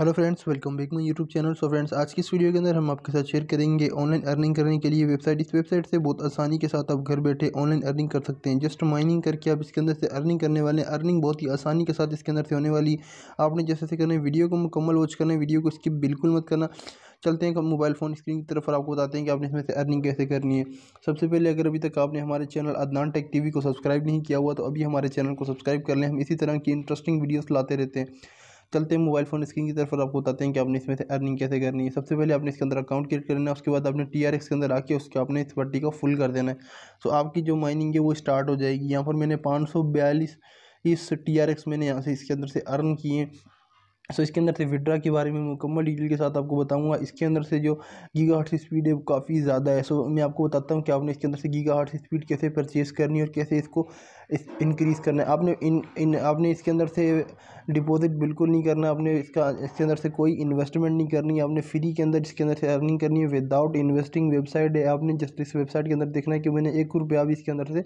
hello friends welcome back my YouTube channel so friends आज की इस वीडियो के अंदर हम आपके साथ शेयर करेंगे ऑनलाइन अर्निंग करने के लिए वेबसाइट इस वेबसाइट से बहुत आसानी के साथ आप घर बैठे ऑनलाइन अर्निंग कर सकते हैं जस्ट माइनिंग करके आप इसके अंदर से अर्निंग करने वाले हैं अर्निंग बहुत ही आसानी के साथ इसके अंदर से होने वाली आपने जैसे जैसे करना वीडियो को मुकम्मल वॉच करना है वीडियो को स्किप बिल्कुल मत करना चलते हैं मोबाइल फ़ोन स्क्रीन की तरफ और आपको बताते हैं कि आपने इसमें से अर्निंग कैसे करनी है सबसे पहले अगर अभी तक आपने हमारे चैनल अदनान टेक टी को सब्सक्राइब नहीं किया हुआ तो अभी हमारे चैनल को सब्सक्राइब कर लें हम इसी तरह की इंटरेस्टिंग वीडियोज लाते रहते हैं चलते हैं मोबाइल फोन स्क्रीन की तरफ और आपको बताते हैं कि आपने इसमें से अर्निंग कैसे करनी है सबसे पहले आपने इसके अंदर अकाउंट क्रिएट करना है उसके बाद आपने टी आर एक्स के अंदर आके उसके आपने इस पट्टी को फुल कर देना है तो आपकी जो माइनिंग है वो स्टार्ट हो जाएगी यहाँ पर मैंने पाँच सौ बयालीस इस टी आर एक्स मैंने यहाँ से इसके अंदर से अर्न किए सो इसके अंदर से विड्रा के बारे में मुकम्मल डिटेल के साथ आपको बताऊंगा इसके अंदर से जो गीगा हार्ट की स्पीड है वो काफ़ी ज़्यादा है सो मैं आपको बताता हूँ कि आपने इसके अंदर से गीगा हार्ट की स्पीड कैसे परचेज़ करनी है और कैसे इसको इस इंक्रीज़ करना है आपने इन इन आपने इसके अंदर से डिपॉजिट बिल्कुल नहीं करना आपने इसका इसके अंदर से कोई इन्वेस्टमेंट नहीं करनी आपने फ्री के अंदर इसके अंदर से अर्निंग करनी है विदाउट इन्वेस्टिंग वेबसाइट है आपने जस्ट इस वेबसाइट के अंदर देखना है कि मैंने एक रुपया भी इसके अंदर से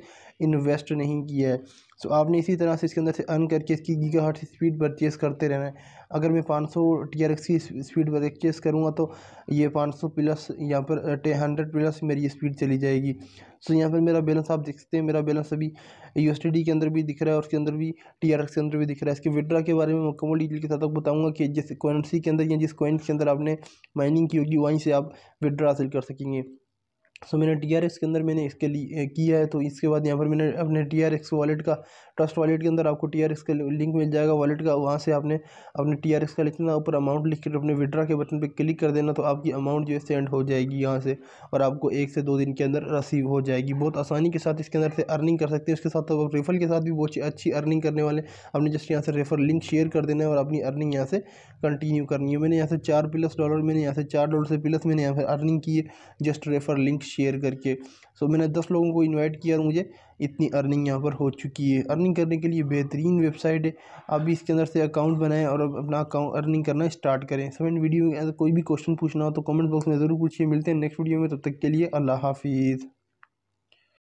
इन्वेस्ट नहीं किया है सो तो आपने इसी तरह से इसके अंदर से अर्न करके इसकी गीगा हर्ट स्पीड परचेस करते रहना है अगर मैं 500 सौ टी आर एक्स की स्पीड परचेस करूँगा तो ये 500 प्लस यहाँ पर टे हंड्रेड प्लस मेरी स्पीड चली जाएगी सो तो यहाँ पर मेरा बैलेंस आप देख सकते हैं मेरा बैलेंस अभी यू के अंदर भी दिख रहा है और उसके अंदर भी टी आर एक्स के अंदर भी दिख रहा है इसके विड्रा के बारे में मुकम्मल डिटेल के साथ बताऊँगा कि जिस करेंसी के अंदर या जिस कॉइन्स के अंदर आपने माइनिंग की होगी वहीं से आप विड्रा हासिल कर सकेंगे सो मैंने टी आर एक्स के अंदर मैंने इसके लिए किया है तो इसके बाद यहाँ पर मैंने अपने टी आर एक्स वॉलेट का ट्रस्ट वॉलेट के अंदर आपको टी आर एक्स का लिंक मिल जाएगा वॉलेट का वहाँ से आपने अपने टी आर एक्स का लिखना ऊपर अमाउंट लिख कर अपने विड्रा के बटन पर क्लिक कर देना तो आपकी अमाउंट जो है सेंड हो जाएगी यहाँ से और आपको एक से दो दिन के अंदर रसीव हो जाएगी बहुत आसानी के साथ इसके अंदर से अर्निंग कर सकते हैं इसके साथ आप रेफर के साथ भी बहुत अच्छी अर्निंग करने वाले आपने जस्ट यहाँ से रेफर लिंक शेयर कर देना है और अपनी अर्निंग यहाँ से कंटिन्यू करनी है मैंने यहाँ से चार प्लस डॉलर मैंने यहाँ से चार डॉलर से प्लस मैंने यहाँ पर अर्निंग की है जस्ट रेफर लिंक शेयर करके सो मैंने दस लोगों को इनवाइट किया और मुझे इतनी अर्निंग यहाँ पर हो चुकी है अर्निंग करने के लिए बेहतरीन वेबसाइट है आप भी इसके अंदर से अकाउंट बनाएं और अपना अकाउंट अर्निंग करना स्टार्ट करें सब इन वीडियो में कोई भी क्वेश्चन पूछना हो तो कमेंट बॉक्स में ज़रूर पूछिए मिलते हैं नेक्स्ट वीडियो में तब तक के लिए अल्लाह हाफिज़